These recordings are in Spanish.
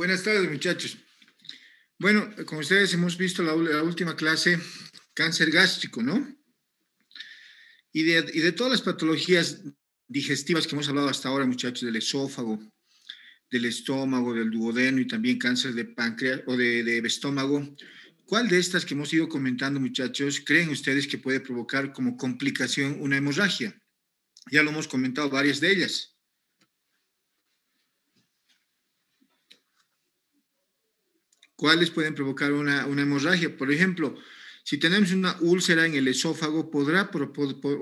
Buenas tardes, muchachos. Bueno, como ustedes hemos visto la, última clase, cáncer gástrico, ¿no? Y de, todas las patologías digestivas que hemos hablado hasta ahora, muchachos, del esófago, del estómago, del duodeno y también cáncer de páncreas o de estómago, ¿cuál de estas que hemos ido comentando, muchachos, creen ustedes que puede provocar como complicación una hemorragia? Ya lo hemos comentado varias de ellas. cuáles pueden provocar una, hemorragia. Por ejemplo, si tenemos una úlcera en el esófago, podrá, por,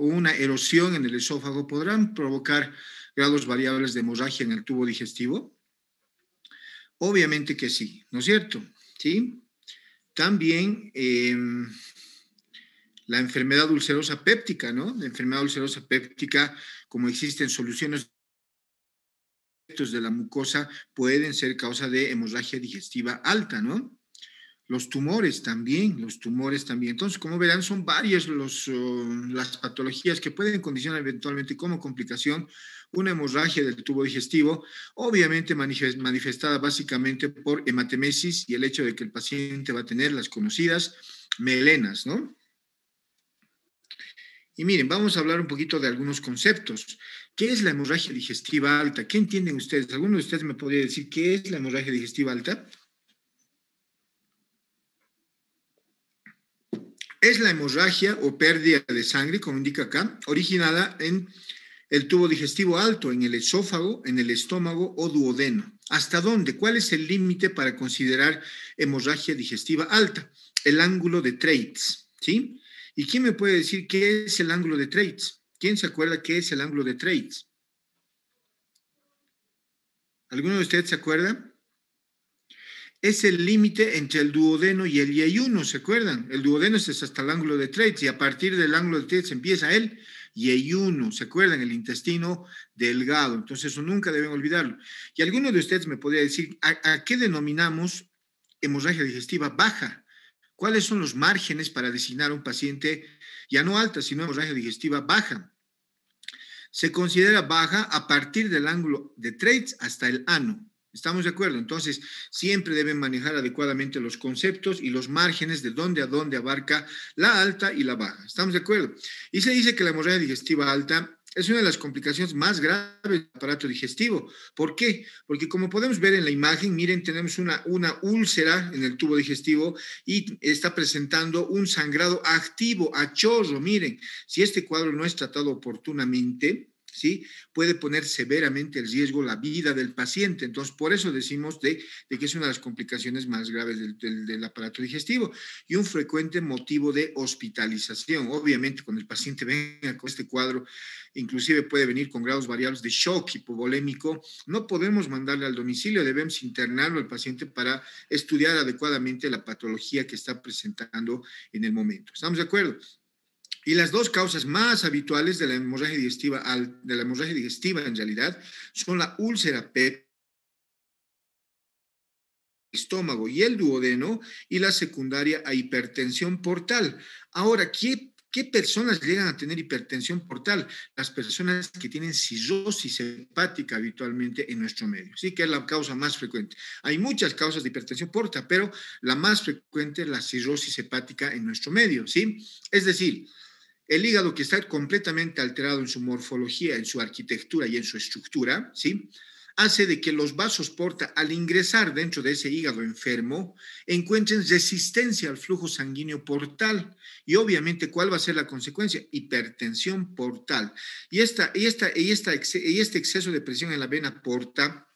una erosión en el esófago, podrán provocar grados variables de hemorragia en el tubo digestivo. Obviamente que sí, ¿no es cierto? Sí. También em, la enfermedad ulcerosa péptica, ¿no? La enfermedad ulcerosa péptica, como existen soluciones de la mucosa pueden ser causa de hemorragia digestiva alta, ¿no? Los tumores también, los tumores también. Entonces, como verán, son varias uh, las patologías que pueden condicionar eventualmente como complicación una hemorragia del tubo digestivo, obviamente manifestada básicamente por hematemesis y el hecho de que el paciente va a tener las conocidas melenas, ¿no? Y miren, vamos a hablar un poquito de algunos conceptos. ¿Qué es la hemorragia digestiva alta? ¿Qué entienden ustedes? ¿Alguno de ustedes me podría decir qué es la hemorragia digestiva alta? Es la hemorragia o pérdida de sangre, como indica acá, originada en el tubo digestivo alto, en el esófago, en el estómago o duodeno. ¿Hasta dónde? ¿Cuál es el límite para considerar hemorragia digestiva alta? El ángulo de traits, ¿sí? ¿Y quién me puede decir qué es el ángulo de traits? ¿Quién se acuerda qué es el ángulo de Traits? ¿Alguno de ustedes se acuerda? Es el límite entre el duodeno y el yeyuno, ¿se acuerdan? El duodeno es hasta el ángulo de Traits y a partir del ángulo de Traits empieza el yeyuno, ¿se acuerdan? El intestino delgado. Entonces, eso nunca deben olvidarlo. Y alguno de ustedes me podría decir, ¿a, a qué denominamos hemorragia digestiva baja? ¿Cuáles son los márgenes para designar a un paciente ya no alta, sino hemorragia digestiva baja. Se considera baja a partir del ángulo de traits hasta el ano. ¿Estamos de acuerdo? Entonces, siempre deben manejar adecuadamente los conceptos y los márgenes de dónde a dónde abarca la alta y la baja. ¿Estamos de acuerdo? Y se dice que la hemorragia digestiva alta es una de las complicaciones más graves del aparato digestivo. ¿Por qué? Porque como podemos ver en la imagen, miren, tenemos una, una úlcera en el tubo digestivo y está presentando un sangrado activo, a chorro. Miren, si este cuadro no es tratado oportunamente, Puede poner severamente en riesgo la vida del paciente. Entonces, por eso decimos de, que es una de las complicaciones más graves del, aparato digestivo y un frecuente motivo de hospitalización. Obviamente, cuando el paciente venga con este cuadro, inclusive puede venir con grados variables de shock hipovolémico, no podemos mandarle al domicilio, debemos internarlo al paciente para estudiar adecuadamente la patología que está presentando en el momento. ¿Estamos de acuerdo? Y las dos causas más habituales de la hemorragia digestiva, de la hemorragia digestiva en realidad, son la úlcera pep, estómago y el duodeno y la secundaria a hipertensión portal. Ahora, ¿qué, ¿qué personas llegan a tener hipertensión portal? Las personas que tienen cirrosis hepática habitualmente en nuestro medio, sí que es la causa más frecuente. Hay muchas causas de hipertensión portal, pero la más frecuente es la cirrosis hepática en nuestro medio, ¿sí? Es decir, el hígado que está completamente alterado en su morfología, en su arquitectura y en su estructura, ¿sí? hace de que los vasos porta, al ingresar dentro de ese hígado enfermo, encuentren resistencia al flujo sanguíneo portal. Y obviamente, ¿cuál va a ser la consecuencia? Hipertensión portal. Y, esta, y, y, y este exceso de presión en la vena porta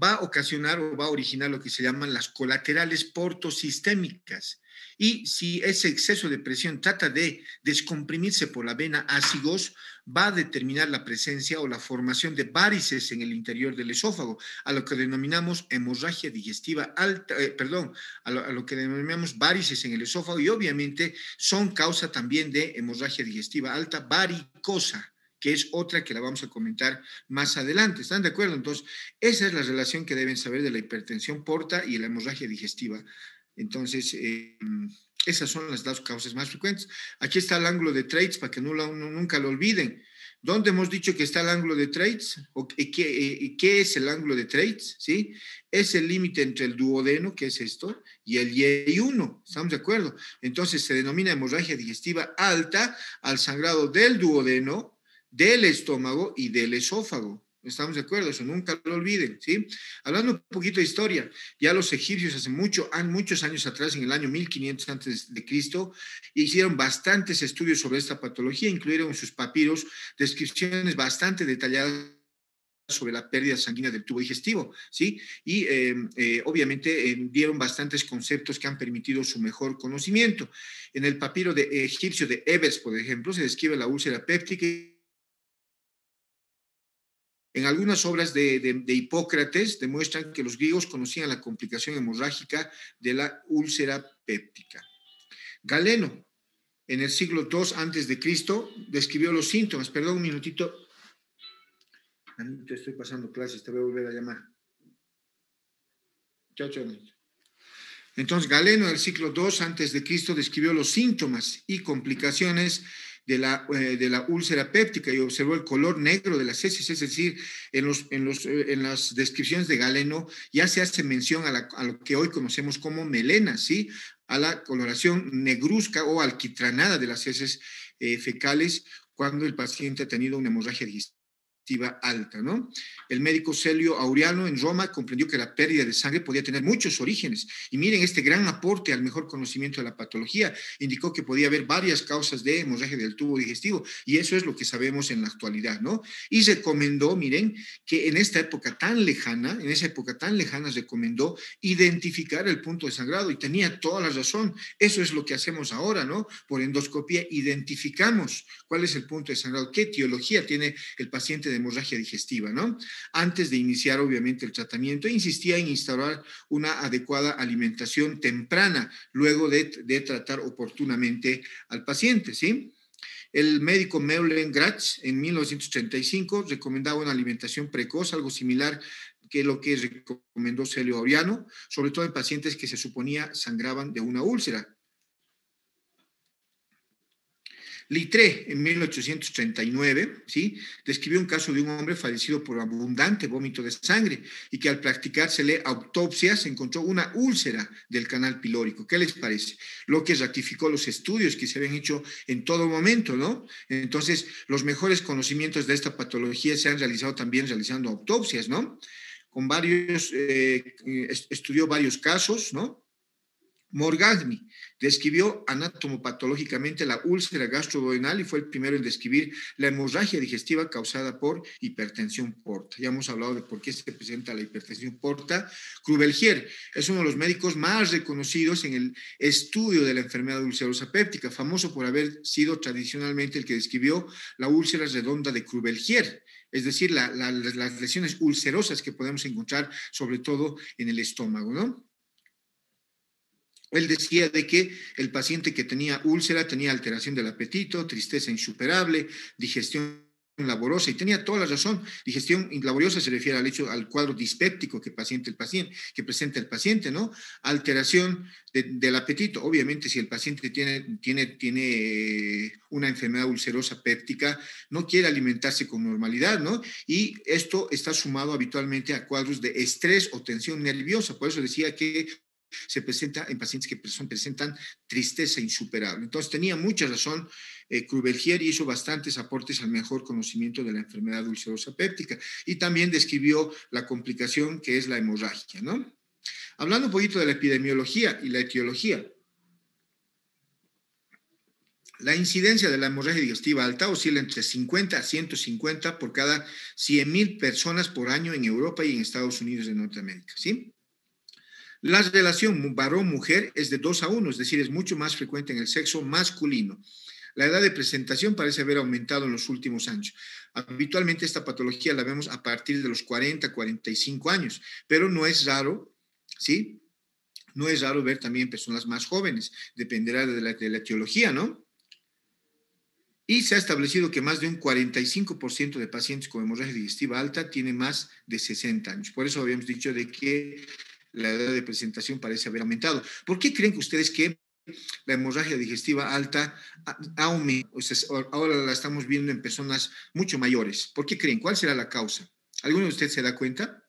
va a ocasionar o va a originar lo que se llaman las colaterales portosistémicas. Y si ese exceso de presión trata de descomprimirse por la vena ácidos, va a determinar la presencia o la formación de varices en el interior del esófago, a lo que denominamos hemorragia digestiva alta, eh, perdón, a lo, que denominamos varices en el esófago y obviamente son causa también de hemorragia digestiva alta varicosa que es otra que la vamos a comentar más adelante. ¿Están de acuerdo? Entonces, esa es la relación que deben saber de la hipertensión porta y la hemorragia digestiva entonces, eh, esas son las dos causas más frecuentes. Aquí está el ángulo de trades para que no, nunca lo olviden. ¿Dónde hemos dicho que está el ángulo de trades? ¿O eh, qué, es el ángulo de trades? ¿Sí? Es el límite entre el duodeno, que es esto, y el Y1. ¿Estamos de acuerdo? Entonces se denomina hemorragia digestiva alta al sangrado del duodeno, del estómago y del esófago. Estamos de acuerdo, eso nunca lo olviden, ¿sí? Hablando un poquito de historia, ya los egipcios hace mucho, muchos años atrás, en el año 1500 antes de Cristo, hicieron bastantes estudios sobre esta patología, incluyeron en sus papiros descripciones bastante detalladas sobre la pérdida sanguínea del tubo digestivo, ¿sí? Y em, eh, obviamente em, dieron bastantes conceptos que han permitido su mejor conocimiento. En el papiro egipcio de Ebers, por ejemplo, se describe la úlcera péptica y en algunas obras de, Hipócrates demuestran que los griegos conocían la complicación hemorrágica de la úlcera péptica. Galeno, en el siglo II antes de Cristo, describió los síntomas. Perdón un minutito. Te estoy pasando clases, te voy a volver a llamar. Chao, chao, Entonces, Galeno, en el siglo II antes de Cristo, describió los síntomas y complicaciones de la, eh, de la úlcera péptica y observó el color negro de las heces, es decir, en, los, en, los, eh, en las descripciones de Galeno ya se hace mención a, lo que hoy conocemos como melena, ¿sí? A la coloración negruzca o alquitranada de las heces eh, fecales cuando el paciente ha tenido una hemorragia digestiva alta. ¿no? El médico Celio Aureano en Roma comprendió que la pérdida de sangre podía tener muchos orígenes. Y miren este gran aporte al mejor conocimiento de la patología. Indicó que podía haber varias causas de hemorragia del tubo digestivo y eso es lo que sabemos en la actualidad. ¿no? Y recomendó, miren, que en esta época tan lejana, en esa época tan lejana, recomendó identificar el punto de sangrado y tenía toda la razón. Eso es lo que hacemos ahora, ¿no? Por endoscopía identificamos cuál es el punto de sangrado, qué etiología tiene el paciente de hemorragia digestiva, ¿no? Antes de iniciar, obviamente, el tratamiento, insistía en instaurar una adecuada alimentación temprana, luego de, tratar oportunamente al paciente, ¿sí? El médico Meulen en 1935 recomendaba una alimentación precoz, algo similar que lo que recomendó Celio Aviano, sobre todo en pacientes que se suponía sangraban de una úlcera. Litré, en 1839, ¿sí? describió un caso de un hombre fallecido por abundante vómito de sangre y que al practicársele autopsia se encontró una úlcera del canal pilórico. ¿Qué les parece? Lo que ratificó los estudios que se habían hecho en todo momento, ¿no? Entonces, los mejores conocimientos de esta patología se han realizado también realizando autopsias, ¿no? Con varios, eh, estudió varios casos, ¿no? Morgagni, Describió anatomopatológicamente la úlcera gastroduodenal y fue el primero en describir la hemorragia digestiva causada por hipertensión porta. Ya hemos hablado de por qué se presenta la hipertensión porta. Crubelgier es uno de los médicos más reconocidos en el estudio de la enfermedad ulcerosa péptica, famoso por haber sido tradicionalmente el que describió la úlcera redonda de Crubelgier, es decir, las lesiones ulcerosas que podemos encontrar sobre todo en el estómago, ¿no? Él decía de que el paciente que tenía úlcera tenía alteración del apetito, tristeza insuperable, digestión laborosa y tenía toda la razón. Digestión laboriosa se refiere al hecho al cuadro dispéptico que presenta el paciente, ¿no? Alteración del apetito. Obviamente si el paciente tiene tiene tiene eh, una enfermedad ulcerosa péptica, no quiere alimentarse con normalidad, ¿no? Y esto está sumado habitualmente a cuadros de estrés o tensión nerviosa, por eso decía que se presenta en pacientes que presentan tristeza insuperable. Entonces tenía mucha razón eh, y hizo bastantes aportes al mejor conocimiento de la enfermedad ulcerosa péptica y también describió la complicación que es la hemorragia, ¿no? Hablando un poquito de la epidemiología y la etiología, la incidencia de la hemorragia digestiva alta oscila entre 50 a 150 por cada 100.000 personas por año en Europa y en Estados Unidos de Norteamérica, ¿sí? La relación varón-mujer es de 2 a 1, es decir, es mucho más frecuente en el sexo masculino. La edad de presentación parece haber aumentado en los últimos años. Habitualmente esta patología la vemos a partir de los 40, 45 años, pero no es raro, ¿sí? No es raro ver también personas más jóvenes, dependerá de la, etiología, ¿no? Y se ha establecido que más de un 45% de pacientes con hemorragia digestiva alta tiene más de 60 años. Por eso habíamos dicho de que la edad de presentación parece haber aumentado. ¿Por qué creen que ustedes que la hemorragia digestiva alta aumenta? ahora la estamos viendo en personas mucho mayores. ¿Por qué creen? ¿Cuál será la causa? ¿Alguno de ustedes se da cuenta?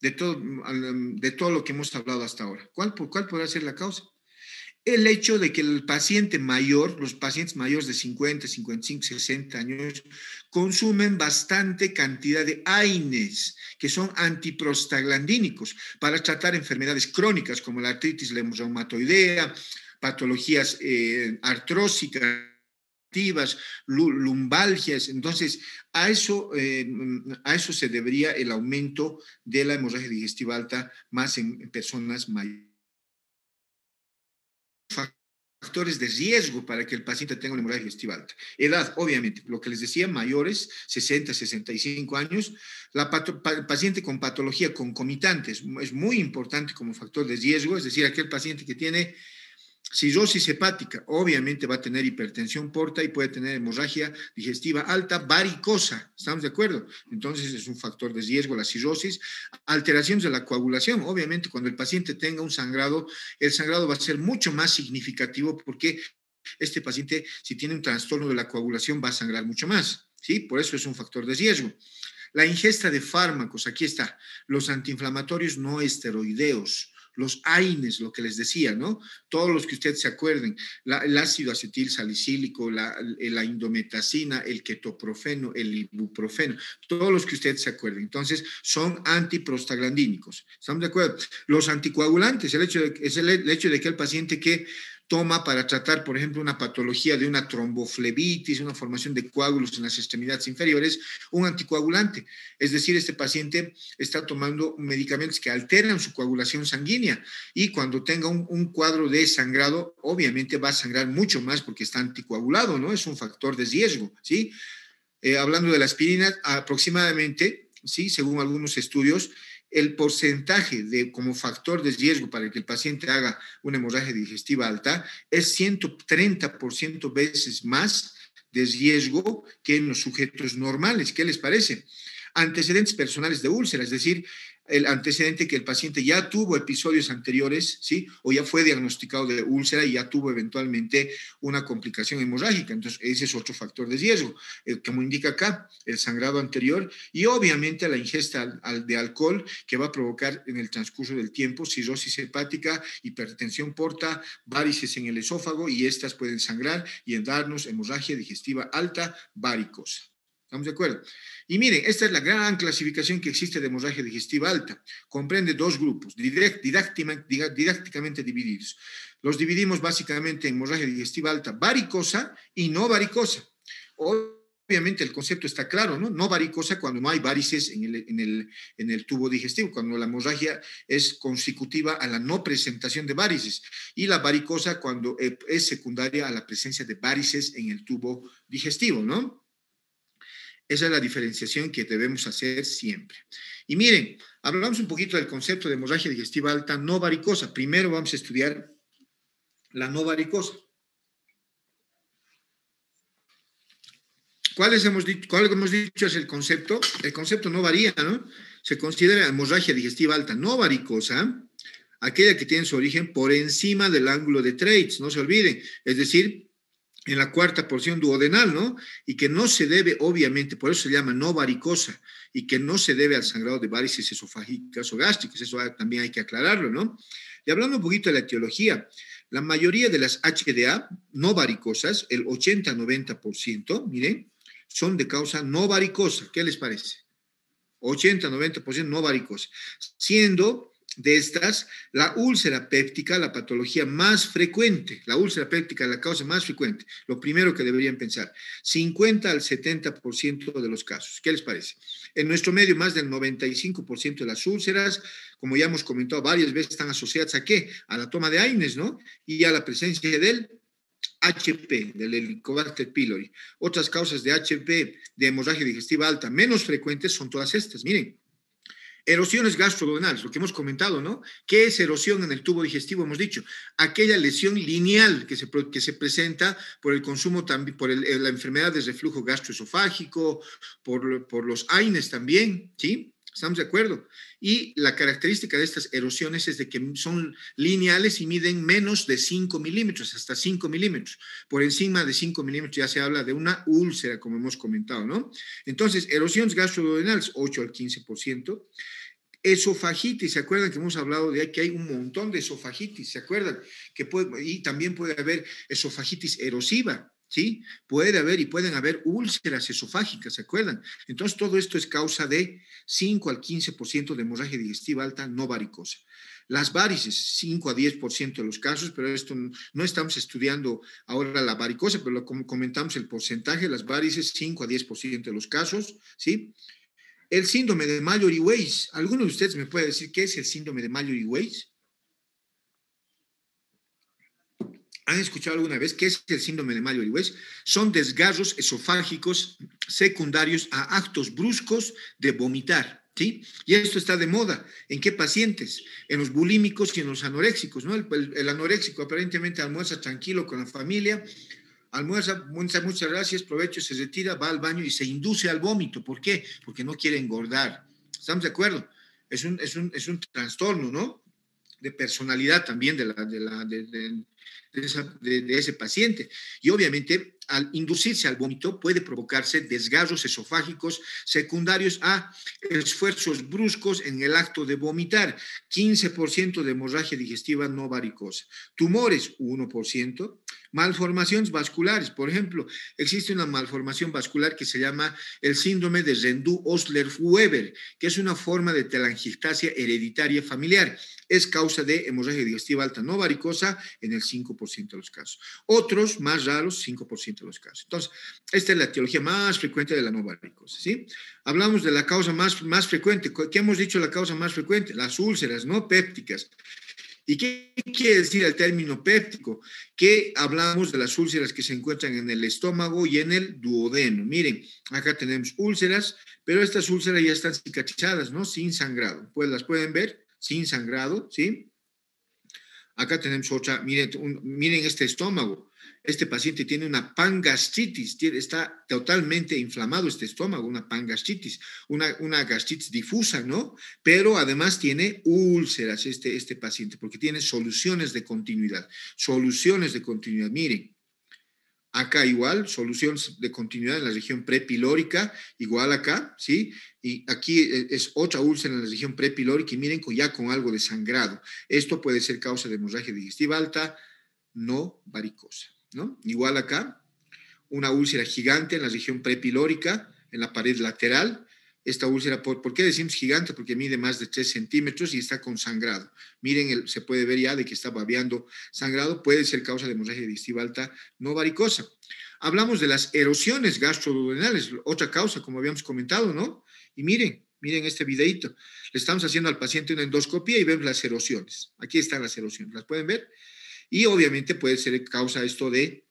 De todo, de todo lo que hemos hablado hasta ahora. ¿Cuál, ¿Cuál podrá ser la causa? el hecho de que el paciente mayor, los pacientes mayores de 50, 55, 60 años, consumen bastante cantidad de AINES, que son antiprostaglandínicos, para tratar enfermedades crónicas como la artritis la reumatoidea, patologías eh, lumbalgias. Entonces, a eso, eh, a eso se debería el aumento de la hemorragia digestiva alta más en personas mayores factores de riesgo para que el paciente tenga una hemorragia digestiva alta. Edad, obviamente, lo que les decía, mayores, 60, 65 años. La el paciente con patología concomitante es muy importante como factor de riesgo, es decir, aquel paciente que tiene cirrosis hepática, obviamente va a tener hipertensión porta y puede tener hemorragia digestiva alta, varicosa, ¿estamos de acuerdo? Entonces es un factor de riesgo la cirrosis, alteraciones de la coagulación, obviamente cuando el paciente tenga un sangrado, el sangrado va a ser mucho más significativo porque este paciente si tiene un trastorno de la coagulación va a sangrar mucho más, ¿sí? Por eso es un factor de riesgo. La ingesta de fármacos, aquí está, los antiinflamatorios no esteroideos, los AINES, lo que les decía, ¿no? Todos los que ustedes se acuerden, el ácido acetil salicílico, la, la, indometacina, el ketoprofeno, el ibuprofeno, todos los que ustedes se acuerden. Entonces, son antiprostaglandínicos. ¿Estamos de acuerdo? Los anticoagulantes, el hecho es el, el hecho de que el paciente que toma para tratar, por ejemplo, una patología de una tromboflebitis, una formación de coágulos en las extremidades inferiores, un anticoagulante. Es decir, este paciente está tomando medicamentos que alteran su coagulación sanguínea y cuando tenga un, cuadro de sangrado, obviamente va a sangrar mucho más porque está anticoagulado, ¿no? Es un factor de riesgo, ¿sí? Eh, hablando de la aspirina, aproximadamente, ¿sí? Según algunos estudios, el porcentaje de, como factor de riesgo para que el paciente haga una hemorragia digestiva alta es 130% veces más de riesgo que en los sujetos normales. ¿Qué les parece? antecedentes personales de úlcera, es decir, el antecedente que el paciente ya tuvo episodios anteriores, ¿sí? O ya fue diagnosticado de úlcera y ya tuvo eventualmente una complicación hemorrágica. Entonces, ese es otro factor de riesgo, como indica acá, el sangrado anterior y obviamente la ingesta de alcohol que va a provocar en el transcurso del tiempo cirrosis hepática, hipertensión porta, varices en el esófago y estas pueden sangrar y darnos hemorragia digestiva alta varicosa. ¿Estamos de acuerdo? Y miren, esta es la gran clasificación que existe de hemorragia digestiva alta. Comprende dos grupos, didácticamente divididos. Los dividimos básicamente en hemorragia digestiva alta varicosa y no varicosa. Obviamente el concepto está claro, ¿no? No varicosa cuando no hay varices en el, en el, tubo digestivo, cuando la hemorragia es consecutiva a la no presentación de varices. Y la varicosa cuando eh, es secundaria a la presencia de varices en el tubo digestivo, ¿no? Esa es la diferenciación que debemos hacer siempre. Y miren, hablamos un poquito del concepto de hemorragia digestiva alta no varicosa. Primero vamos a estudiar la no varicosa. ¿Cuál, hemos dicho, hemos dicho es el concepto? El concepto no varía, ¿no? Se considera hemorragia digestiva alta no varicosa, aquella que tiene su origen por encima del ángulo de traits, no se olviden, es decir, en la cuarta porción duodenal, ¿no? Y que no se debe, obviamente, por eso se llama no varicosa, y que no se debe al sangrado de varices esofágicas o gástricas, eso también hay que aclararlo, ¿no? Y hablando un poquito de la etiología, la mayoría de las HDA no varicosas, el 80-90%, miren, son de causa no varicosa, ¿qué les parece? 80-90% no varicosa, siendo de estas, la úlcera péptica, la patología más frecuente, la úlcera péptica, la causa más frecuente, lo primero que deberían pensar, 50 al 70% de los casos. ¿Qué les parece? En nuestro medio, más del 95% de las úlceras, como ya hemos comentado varias veces, están asociadas a qué? A la toma de AINES, ¿no? Y a la presencia del HP, del Helicobacter pylori. Otras causas de HP, de hemorragia digestiva alta, menos frecuentes, son todas estas. Miren, Erosiones gastrodonales, lo que hemos comentado, ¿no? ¿Qué es erosión en el tubo digestivo? Hemos dicho, aquella lesión lineal que se, presenta por el consumo también, por eh, la enfermedad de reflujo gastroesofágico, por, por los AINES también, ¿sí? ¿Estamos de acuerdo? Y la característica de estas erosiones es de que son lineales y miden menos de 5 milímetros, hasta 5 milímetros. Por encima de 5 milímetros ya se habla de una úlcera, como hemos comentado, ¿no? Entonces, erosiones gastrodenales, 8 al 15%. Esofagitis, ¿se acuerdan que hemos hablado de que hay un montón de esofagitis? ¿Se acuerdan? Que puede, y también puede haber esofagitis erosiva, ¿sí? Puede haber y pueden haber úlceras esofágicas, ¿se acuerdan? Entonces, todo esto es causa de 5 al 15% de hemorragia digestiva alta no varicosa. Las varices, 5 a 10% de los casos, pero esto no estamos estudiando ahora la varicosa, pero como comentamos el porcentaje, de las varices, 5 a 10% de los casos, ¿sí? El síndrome de Mallory-Weiss, ¿alguno de ustedes me puede decir qué es el síndrome de Mallory-Weiss? ¿Han escuchado alguna vez qué es el síndrome de Mario weiss Son desgarros esofágicos secundarios a actos bruscos de vomitar, ¿sí? Y esto está de moda. ¿En qué pacientes? En los bulímicos y en los anoréxicos, ¿no? El, anoréxico aparentemente almuerza tranquilo con la familia, almuerza, muchas, muchas gracias, provecho, se retira, va al baño y se induce al vómito. ¿Por qué? Porque no quiere engordar. ¿Estamos de acuerdo? Es un, es un, es un trastorno, ¿no? de personalidad también de, la, de, la, de, esa, ese paciente. Y obviamente al inducirse al vómito puede provocarse desgarros esofágicos secundarios a esfuerzos bruscos en el acto de vomitar, 15% de hemorragia digestiva no varicosa, tumores 1%, malformaciones vasculares, por ejemplo, existe una malformación vascular que se llama el síndrome de Rendu-Osler-Weber, que es una forma de telangiectasia hereditaria familiar, es causa de hemorragia digestiva alta no varicosa en el 5% de los casos. Otros más raros, 5% los casos. Entonces, esta es la etiología más frecuente de la no varicosis, ¿sí? Hablamos de la causa más, más frecuente. ¿Qué hemos dicho la causa más frecuente? Las úlceras no pépticas. ¿Y qué quiere decir el término péptico? Que hablamos de las úlceras que se encuentran en el estómago y en el duodeno. Miren, acá tenemos úlceras, pero estas úlceras ya están cicatrizadas, ¿no? Sin sangrado. Pues las pueden ver sin sangrado, ¿sí? Acá tenemos otra, miren, este estómago. Este paciente tiene una pangastritis, está totalmente inflamado este estómago, una pangastritis, una, una gastritis difusa, ¿no? Pero además tiene úlceras este, este paciente, porque tiene soluciones de continuidad, soluciones de continuidad. Miren, Acá igual, solución de continuidad en la región prepilórica, igual acá, ¿sí? Y aquí eh, es otra úlcera en la región prepilórica y miren ya con algo de sangrado. Esto puede ser causa de hemorragia digestiva alta, no varicosa, ¿no? Igual acá, una úlcera gigante en la región prepilórica, en la pared lateral, esta úlcera, ¿por, qué decimos gigante? Porque mide más de 3 centímetros y está con sangrado. Miren, se puede ver ya de que está babeando sangrado, puede ser causa de hemorragia digestiva alta no varicosa. Hablamos de las erosiones gastroduodenales, otra causa, como habíamos comentado, ¿no? Y miren, miren este videito. Le estamos haciendo al paciente una endoscopía y vemos las erosiones. Aquí están las erosiones, ¿las pueden ver? Y obviamente puede ser causa esto de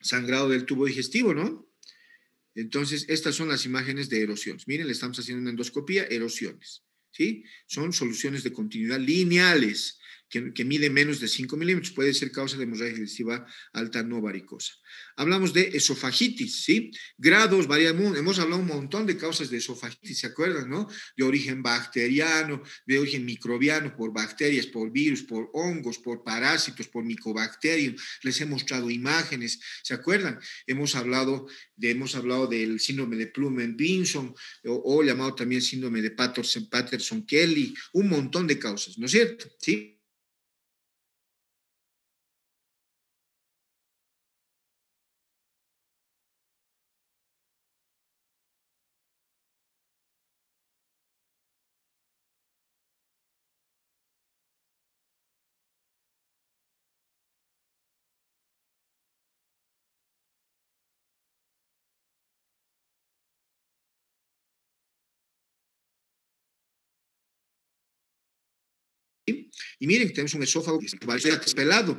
sangrado del tubo digestivo, ¿no? Entonces, estas son las imágenes de erosiones. Miren, le estamos haciendo una endoscopía, erosiones. ¿sí? Son soluciones de continuidad lineales que, mide menos de 5 milímetros. Puede ser causa de hemorragia digestiva alta no varicosa. Hablamos de esofagitis, ¿sí? Grados, mundo hemos hablado un montón de causas de esofagitis, ¿se acuerdan, no? De origen bacteriano, de origen microbiano, por bacterias, por virus, por hongos, por parásitos, por micobacterium. Les he mostrado imágenes, ¿se acuerdan? Hemos hablado, hemos hablado del síndrome de Plumen-Binson o, o, llamado también síndrome de Patterson-Kelly, un montón de causas, ¿no es cierto? ¿Sí? Y miren, tenemos un esófago que pelado.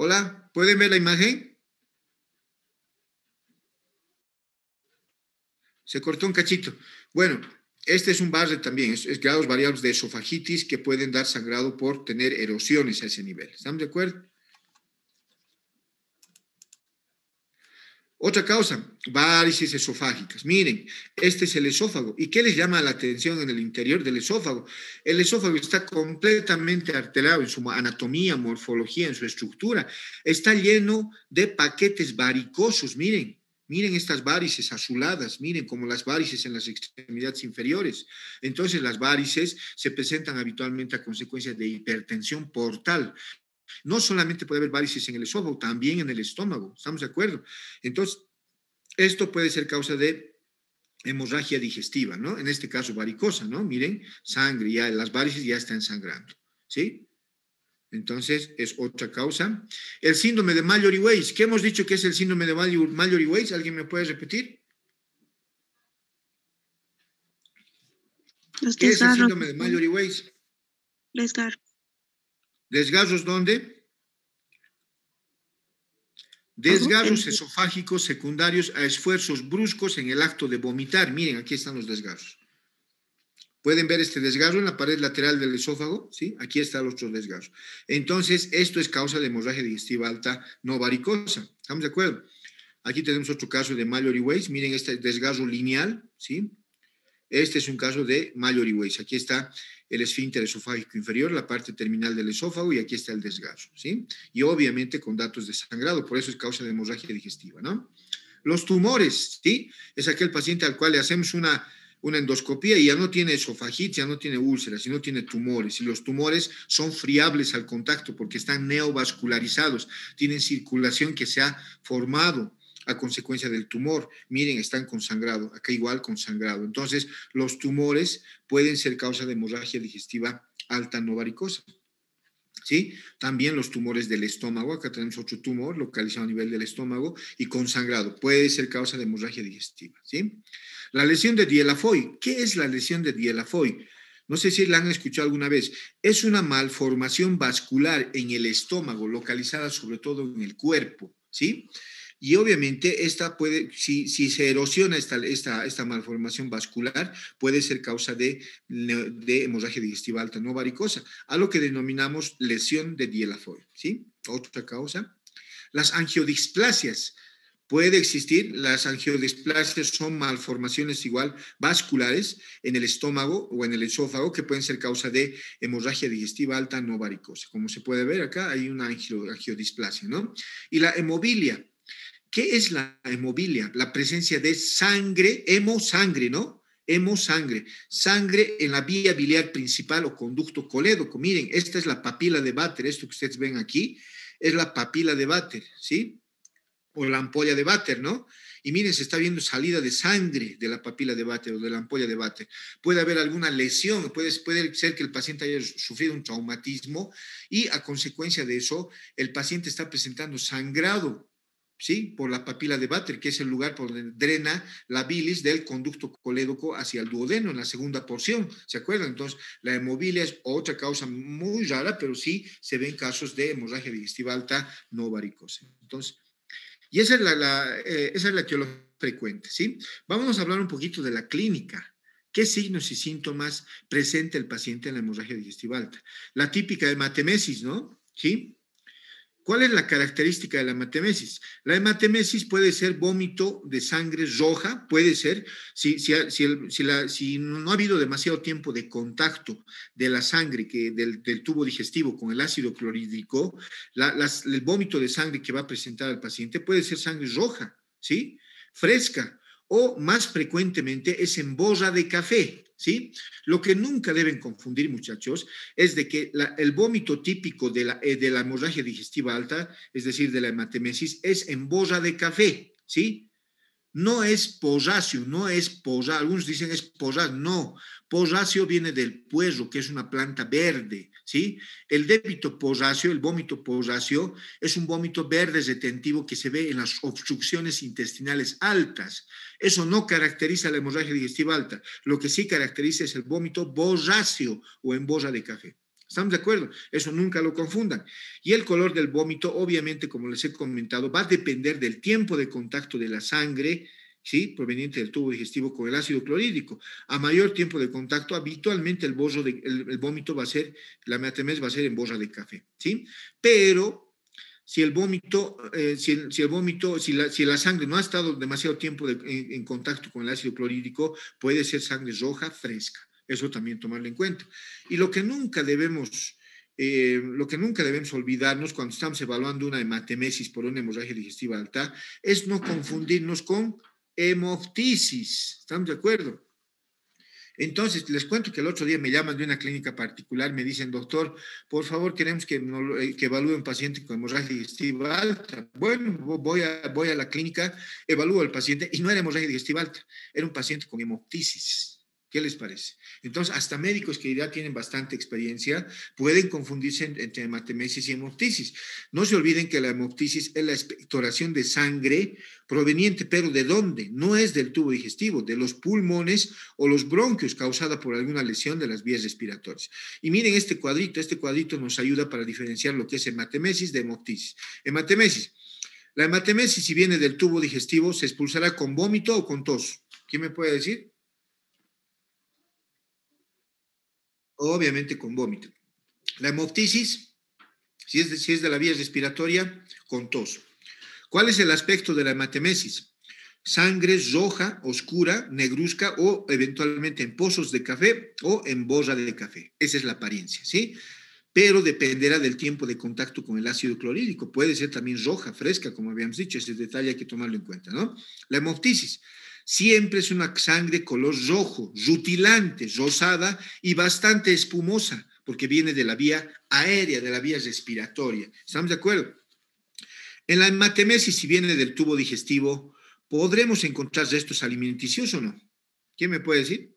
Hola, ¿pueden ver la imagen? Se cortó un cachito. Bueno, este es un barre también, es, grados variables de esofagitis que pueden dar sangrado por tener erosiones a ese nivel. ¿Estamos de acuerdo? Otra causa, varices esofágicas. Miren, este es el esófago. ¿Y qué les llama la atención en el interior del esófago? El esófago está completamente artelado en su anatomía, morfología, en su estructura. Está lleno de paquetes varicosos, miren. Miren estas varices azuladas, miren como las varices en las extremidades inferiores. Entonces las varices se presentan habitualmente a consecuencia de hipertensión portal. No solamente puede haber varices en el esófago, también en el estómago, ¿estamos de acuerdo? Entonces, esto puede ser causa de hemorragia digestiva, ¿no? En este caso varicosa, ¿no? Miren, sangre, las varices ya están sangrando, ¿sí? Entonces, es otra causa. El síndrome de Mallory Weiss. ¿Qué hemos dicho que es el síndrome de Mallory Weiss? ¿Alguien me puede repetir? ¿Qué es el síndrome de Mallory Weiss? Desgarros. ¿Desgarros dónde? Desgarros esofágicos secundarios a esfuerzos bruscos en el acto de vomitar. Miren, aquí están los desgarros. Pueden ver este desgarro en la pared lateral del esófago, ¿sí? Aquí está el otro desgarro. Entonces, esto es causa de hemorragia digestiva alta no varicosa. ¿Estamos de acuerdo? Aquí tenemos otro caso de Mallory Weiss. Miren este desgarro lineal, ¿sí? Este es un caso de Mallory Weiss. Aquí está el esfínter esofágico inferior, la parte terminal del esófago, y aquí está el desgarro, ¿sí? Y obviamente con datos de sangrado, por eso es causa de hemorragia digestiva, ¿no? Los tumores, ¿sí? Es aquel paciente al cual le hacemos una una endoscopía y ya no tiene esofagitis, ya no tiene úlceras, no tiene tumores. Y los tumores son friables al contacto porque están neovascularizados, tienen circulación que se ha formado a consecuencia del tumor. Miren, están con acá igual con Entonces, los tumores pueden ser causa de hemorragia digestiva alta no varicosa. ¿Sí? También los tumores del estómago, acá tenemos otro tumor localizado a nivel del estómago y con puede ser causa de hemorragia digestiva, ¿sí? La lesión de Dielafoy. ¿Qué es la lesión de Dielafoy? No sé si la han escuchado alguna vez. Es una malformación vascular en el estómago, localizada sobre todo en el cuerpo, ¿sí? Y obviamente esta puede, si, se erosiona esta, malformación vascular, puede ser causa de, hemorragia digestiva alta no varicosa, a lo que denominamos lesión de Dielafoy, ¿sí? Otra causa. Las angiodisplasias Puede existir, las angiodisplasias son malformaciones igual vasculares en el estómago o en el esófago que pueden ser causa de hemorragia digestiva alta no varicosa. Como se puede ver acá, hay una angiodisplasia, ¿no? Y la hemobilia. ¿Qué es la hemobilia? La presencia de sangre, hemosangre, ¿no? Hemosangre, sangre en la vía biliar principal o conducto colédoco. Miren, esta es la papila de váter, esto que ustedes ven aquí es la papila de váter, ¿sí? o la ampolla de váter, ¿no? Y miren, se está viendo salida de sangre de la papila de váter o de la ampolla de váter. Puede haber alguna lesión, puede, puede ser que el paciente haya sufrido un traumatismo y a consecuencia de eso, el paciente está presentando sangrado, ¿sí? Por la papila de váter, que es el lugar por donde drena la bilis del conducto colédoco hacia el duodeno, en la segunda porción, ¿se acuerdan? Entonces, la hemobilia es otra causa muy rara, pero sí se ven casos de hemorragia digestiva alta no varicosa. Entonces, y esa es la, eh, esa es la etiología frecuente, ¿sí? Vamos a hablar un poquito de la clínica. ¿Qué signos y síntomas presenta el paciente en la hemorragia digestiva alta? La típica de hematemesis, ¿no? ¿Sí? ¿Cuál es la característica de la hematemesis? La hematemesis puede ser vómito de sangre roja, puede ser, si, no ha habido demasiado tiempo de contacto de la sangre, del, tubo digestivo con el ácido clorhídrico, el vómito de sangre que va a presentar el paciente puede ser sangre roja, Fresca, o más frecuentemente es en borra de café. ¿sí? Lo que nunca deben confundir, muchachos, es de que el vómito típico eh, de la, hemorragia digestiva alta, es decir, de la hematemesis, es en de café, ¿sí? No es posacio, no es posa, algunos dicen es posa, no. Posacio viene del puerro, que es una planta verde. ¿sí? El débito posracio, el vómito posracio, es un vómito verde detentivo que se ve en las obstrucciones intestinales altas. Eso no caracteriza la hemorragia digestiva alta. Lo que sí caracteriza es el vómito borracio o en borra de café. ¿Estamos de acuerdo? Eso nunca lo confundan. Y el color del vómito, obviamente, como les he comentado, va a depender del tiempo de contacto de la sangre proveniente del tubo digestivo con el ácido clorhídrico. A mayor tiempo de contacto, habitualmente el, el, vómito va a ser, la hematemesis va a ser en borra de café. ¿sí? Pero si el vómito, eh, si, el, vómito, si la, si la, sangre no ha estado demasiado tiempo en, contacto con el ácido clorhídrico, puede ser sangre roja fresca. Eso también tomarlo en cuenta. Y lo que nunca debemos... Eh, lo que nunca debemos olvidarnos cuando estamos evaluando una hematemesis por una hemorragia digestiva alta es no confundirnos con hemoptisis. ¿Estamos de acuerdo? Entonces, les cuento que el otro día me llaman de una clínica particular, me dicen, doctor, por favor, queremos que, eh, que evalúe un paciente con hemorragia digestiva alta. Bueno, voy a, voy a la clínica, evalúo al paciente y no era hemorragia digestiva alta, era un paciente con hemoptisis. ¿Qué les parece? Entonces, hasta médicos que ya tienen bastante experiencia pueden confundirse entre hematemesis y hemoptisis. No se olviden que la hemoptisis es la expectoración de sangre proveniente, pero ¿de dónde? No es del tubo digestivo, de los pulmones o los bronquios causada por alguna lesión de las vías respiratorias. Y miren este cuadrito, este cuadrito nos ayuda para diferenciar lo que es hematemesis de hemoptisis. Hematemesis. La hematemesis, si viene del tubo digestivo, se expulsará con vómito o con tos. ¿Quién me puede decir? obviamente con vómito. La hemoptisis, si es, de, es de la vía respiratoria, con tos. ¿Cuál es el aspecto de la hematemesis? Sangre roja, oscura, negruzca o eventualmente en pozos de café o en borra de café. Esa es la apariencia, ¿sí? Pero dependerá del tiempo de contacto con el ácido clorhídrico. Puede ser también roja, fresca, como habíamos dicho. Ese detalle hay que tomarlo en cuenta, ¿no? La hemoptisis Siempre es una sangre color rojo, rutilante, rosada y bastante espumosa, porque viene de la vía aérea, de la vía respiratoria. ¿Estamos de acuerdo? En la hematemesis, si viene del tubo digestivo, ¿podremos encontrar restos alimenticios o no? ¿Quién me puede decir?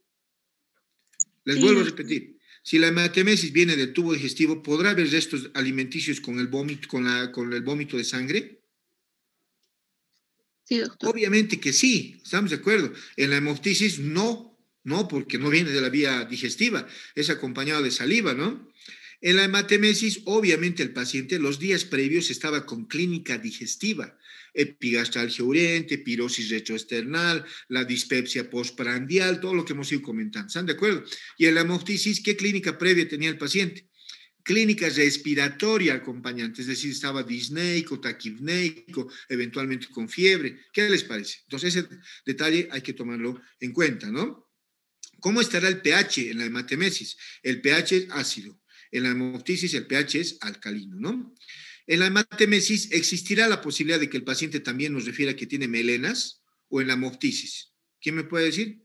Les vuelvo a repetir. Si la hematemesis viene del tubo digestivo, ¿podrá haber restos alimenticios con el vómito, con el vómito de sangre? Obviamente que sí, estamos de acuerdo. En la hemoptisis no, no, porque no viene de la vía digestiva, es acompañado de saliva, ¿no? En la hematemesis, obviamente el paciente los días previos estaba con clínica digestiva, epigastralgia urente, pirosis retroesternal, la dispepsia postprandial, todo lo que hemos ido comentando. ¿Están de acuerdo? Y en la hemoptisis, ¿qué clínica previa tenía el paciente? clínica respiratoria acompañante, es decir, estaba disneico, taquipneico, eventualmente con fiebre. ¿Qué les parece? Entonces, ese detalle hay que tomarlo en cuenta, ¿no? ¿Cómo estará el pH en la hematemesis? El pH es ácido. En la hemoptisis, el pH es alcalino, ¿no? En la hematemesis, ¿existirá la posibilidad de que el paciente también nos refiera que tiene melenas o en la hemoptisis? ¿Quién me puede decir?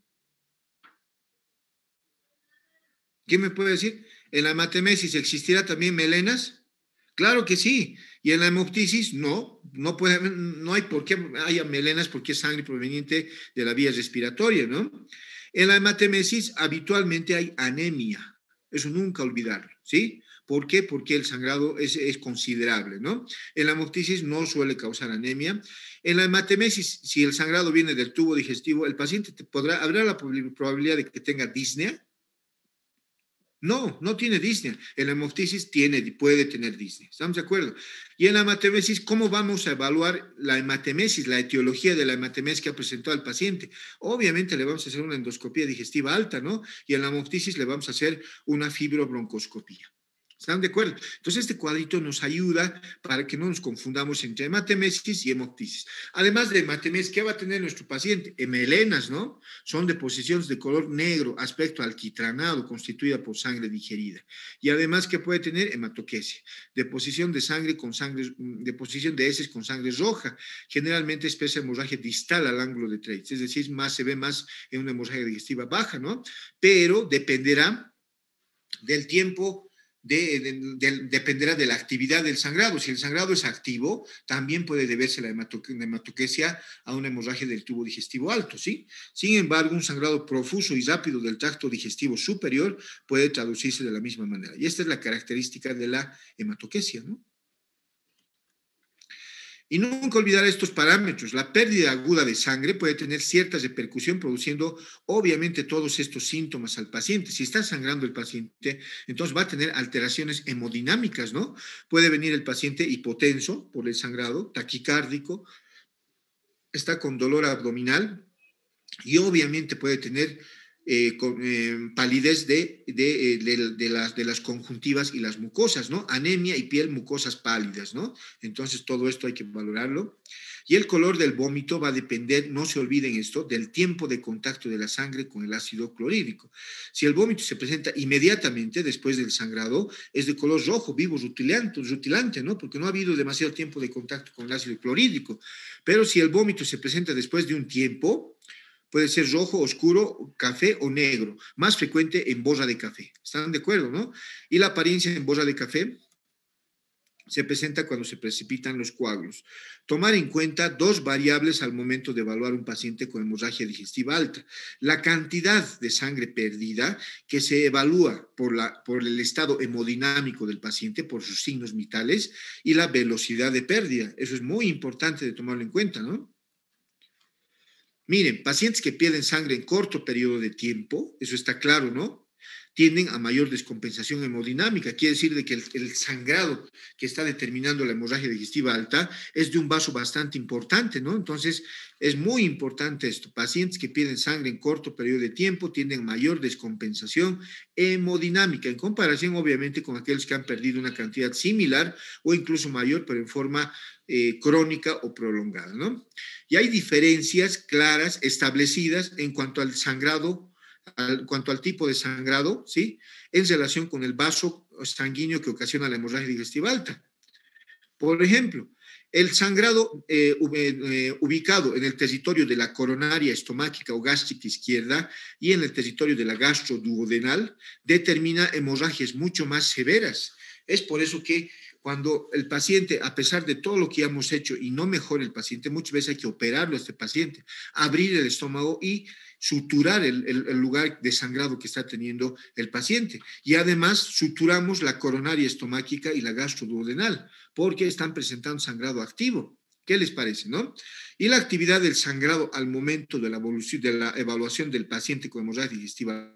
¿Quién me puede decir? en la hematemesis existirá también melenas? Claro que sí. Y en la hemoptisis no, no, puede, no hay por qué haya melenas porque es sangre proveniente de la vía respiratoria, ¿no? En la hematemesis habitualmente hay anemia. Eso nunca olvidarlo, ¿sí? ¿Por qué? Porque el sangrado es, considerable, ¿no? En la hemoptisis no suele causar anemia. En la hematemesis, si el sangrado viene del tubo digestivo, el paciente podrá, habrá la probabilidad de que tenga disnea, no, no tiene Disney. En la hemoptisis tiene, puede tener Disney. ¿Estamos de acuerdo? Y en la hematemesis, ¿cómo vamos a evaluar la hematemesis, la etiología de la hematemesis que ha presentado el paciente? Obviamente le vamos a hacer una endoscopía digestiva alta, ¿no? Y en la hemoptisis le vamos a hacer una fibrobroncoscopía. ¿Están de acuerdo? Entonces, este cuadrito nos ayuda para que no nos confundamos entre hematemesis y hemoptisis. Además de hematemesis, ¿qué va a tener nuestro paciente? Hemelenas, ¿no? Son deposiciones de color negro, aspecto alquitranado, constituida por sangre digerida. Y además, ¿qué puede tener? Hematoquesia, deposición de sangre con sangre, mm, deposición de heces con sangre roja. Generalmente espesa hemorragia distal al ángulo de Treitz, es decir, más se ve más en una hemorragia digestiva baja, ¿no? Pero dependerá del tiempo dependerá de la actividad del sangrado. Si el sangrado es activo, también puede deberse la hematoquesia a una hemorragia del tubo digestivo alto, ¿sí? Sin embargo, un sangrado profuso y rápido del tracto digestivo superior puede traducirse de la misma manera. Y esta es la característica de la hematoquesia, ¿no? Y nunca olvidar estos parámetros. La pérdida aguda de sangre puede tener cierta repercusión produciendo obviamente todos estos síntomas al paciente. Si está sangrando el paciente, entonces va a tener alteraciones hemodinámicas, ¿no? Puede venir el paciente hipotenso por el sangrado, taquicárdico, está con dolor abdominal y obviamente puede tener eh, con, eh, palidez eh, de, de, las, de las conjuntivas y las mucosas, ¿no? Anemia y piel mucosas pálidas, ¿no? Entonces todo esto hay que valorarlo. Y el color del vómito va a depender, no se olviden esto, del tiempo de contacto de la sangre con el ácido clorhídrico. Si el vómito se presenta inmediatamente después del sangrado, es de color rojo, vivo, rutilante, rutilante, ¿no? Porque no ha habido demasiado tiempo de contacto con el ácido clorhídrico. Pero si el vómito se presenta después de un tiempo, Puede ser rojo, oscuro, café o negro, más frecuente en borra de café. ¿Están de acuerdo, no? Y la apariencia en borra de café se presenta cuando se precipitan los coágulos. Tomar en cuenta dos variables al momento de evaluar un paciente con hemorragia digestiva alta. La cantidad de sangre perdida que se evalúa por, la, por el estado hemodinámico del paciente, por sus signos vitales, y la velocidad de pérdida. Eso es muy importante de tomarlo en cuenta, ¿no? Miren, pacientes que pierden sangre en corto periodo de tiempo, eso está claro, ¿no? tienden a mayor descompensación hemodinámica. Quiere decir de que el, sangrado que está determinando la hemorragia digestiva alta es de un vaso bastante importante, ¿no? Entonces, es muy importante esto. Pacientes que pierden sangre en corto periodo de tiempo tienen mayor descompensación hemodinámica en comparación, obviamente, con aquellos que han perdido una cantidad similar o incluso mayor, pero en forma eh, crónica o prolongada, ¿no? Y hay diferencias claras establecidas en cuanto al sangrado cuanto al tipo de sangrado, ¿sí? En relación con el vaso sanguíneo que ocasiona la hemorragia digestiva alta. Por ejemplo, el sangrado eh, eh, eh, ubicado en el territorio de la coronaria estomática o gástrica izquierda y en el territorio de la gastroduodenal determina hemorragias mucho más severas. Es por eso que cuando el paciente, a pesar de todo lo que hemos hecho y no mejora el paciente, muchas veces hay que operarlo a este paciente, abrir el estómago y suturar el, lugar de sangrado que está teniendo el paciente. Y además suturamos la coronaria estomáquica y la gastroduodenal, porque están presentando sangrado activo. ¿Qué les parece, no? Y la actividad del sangrado al momento de la, evolución, de la evaluación del paciente con hemorragia digestiva